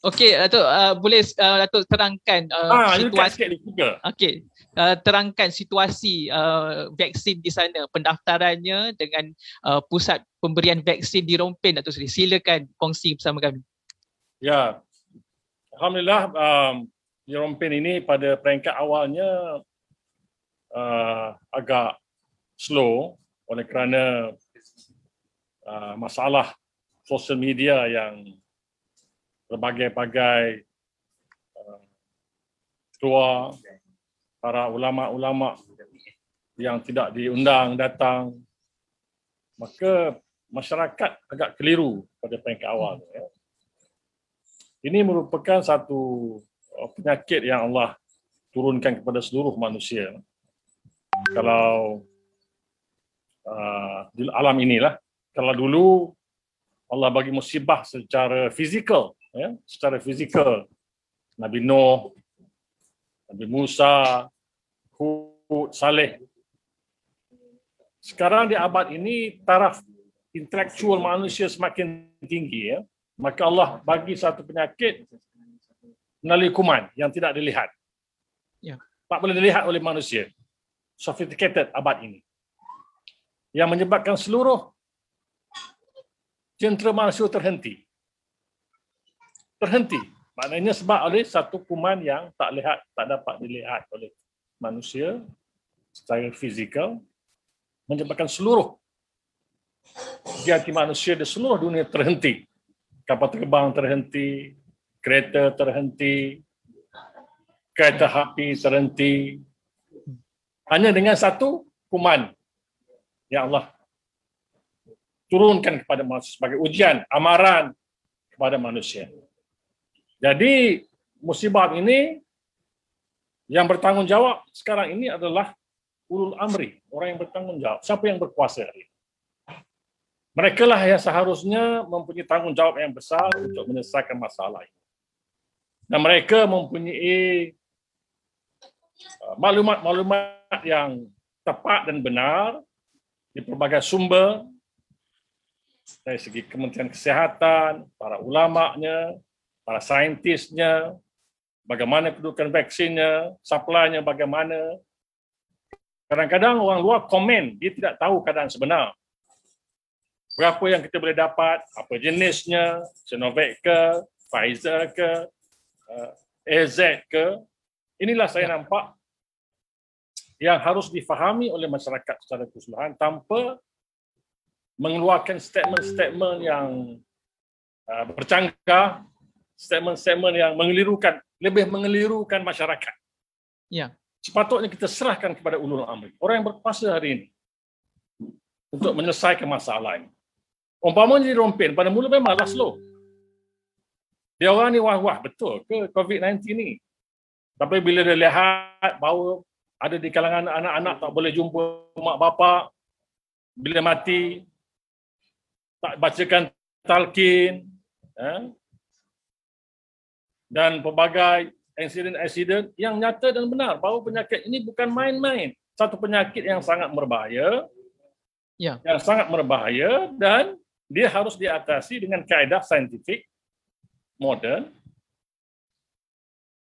Okey, Datuk uh, boleh uh, Datuk terangkan uh, ah, situasi. Okey. Uh, terangkan situasi uh, vaksin di sana, pendaftarannya dengan uh, pusat pemberian vaksin di Rompin Datuk Seri. Silakan kongsi bersama kami. Ya. Alhamdulillah um, di Rompin ini pada peringkat awalnya uh, agak slow oleh kerana uh, masalah sosial media yang berbagai-bagai eh, ketua uh, para ulama-ulama yang tidak diundang datang maka masyarakat agak keliru pada peringkat awal ya. ini merupakan satu eh, penyakit yang Allah turunkan kepada seluruh manusia kalau uh, alam inilah kalau dulu Allah bagi musibah secara fizikal ya, secara fizikal. Nabi Nuh, Nabi Musa, Hud, Saleh. Sekarang di abad ini taraf intelektual manusia semakin tinggi ya. Maka Allah bagi satu penyakit melalui kuman yang tidak dilihat. Ya. Tak boleh dilihat oleh manusia. Sophisticated abad ini. Yang menyebabkan seluruh jentera manusia terhenti terhenti. Maknanya sebab oleh satu kuman yang tak lihat, tak dapat dilihat oleh manusia secara fizikal menyebabkan seluruh hati manusia di seluruh dunia terhenti. Kapal terbang terhenti, kereta terhenti, kereta api terhenti. Hanya dengan satu kuman yang Allah turunkan kepada manusia sebagai ujian, amaran kepada manusia. Jadi musibah ini yang bertanggungjawab sekarang ini adalah ulul amri, orang yang bertanggungjawab. Siapa yang berkuasa hari ini? Mereka lah yang seharusnya mempunyai tanggungjawab yang besar untuk menyelesaikan masalah ini. Dan mereka mempunyai uh, maklumat-maklumat yang tepat dan benar di pelbagai sumber dari segi Kementerian Kesehatan, para ulama'nya, para saintisnya, bagaimana kedudukan vaksinnya, supply-nya bagaimana. Kadang-kadang orang luar komen, dia tidak tahu keadaan sebenar. Berapa yang kita boleh dapat, apa jenisnya, Sinovac ke, Pfizer ke, uh, eh, AZ ke. Inilah saya ya. nampak yang harus difahami oleh masyarakat secara keseluruhan tanpa mengeluarkan statement-statement yang eh, bercanggah statement-statement yang mengelirukan, lebih mengelirukan masyarakat. Ya. Sepatutnya kita serahkan kepada ulul amri, orang yang berkuasa hari ini untuk menyelesaikan masalah ini. Umpamanya di Rompin, pada mula memanglah slow. Dia orang ni wah-wah betul ke COVID-19 ni? Tapi bila dia lihat bahawa ada di kalangan anak-anak tak boleh jumpa mak bapak, bila mati, tak bacakan talqin, eh? dan pelbagai insiden-insiden yang nyata dan benar bahawa penyakit ini bukan main-main. Satu penyakit yang sangat berbahaya, ya. yang sangat berbahaya dan dia harus diatasi dengan kaedah saintifik, modern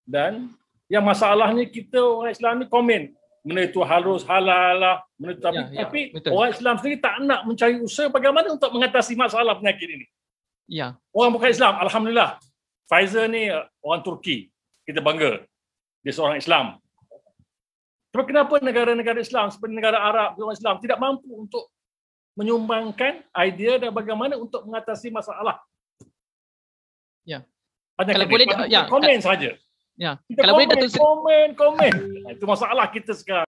dan yang masalahnya kita orang Islam ni komen benda itu harus halal lah, benda itu, ya, ya, tapi, ya, tapi orang Islam sendiri tak nak mencari usaha bagaimana untuk mengatasi masalah penyakit ini. Ya. Orang bukan Islam, Alhamdulillah, Faizal ni uh, orang Turki. Kita bangga. Dia seorang Islam. Tapi kenapa negara-negara Islam seperti negara Arab, negara Islam tidak mampu untuk menyumbangkan idea dan bagaimana untuk mengatasi masalah? Ya. Pada kalau boleh, ya. komen saja. Ya. Kalau boleh, komen, komen, komen. Itu masalah kita sekarang.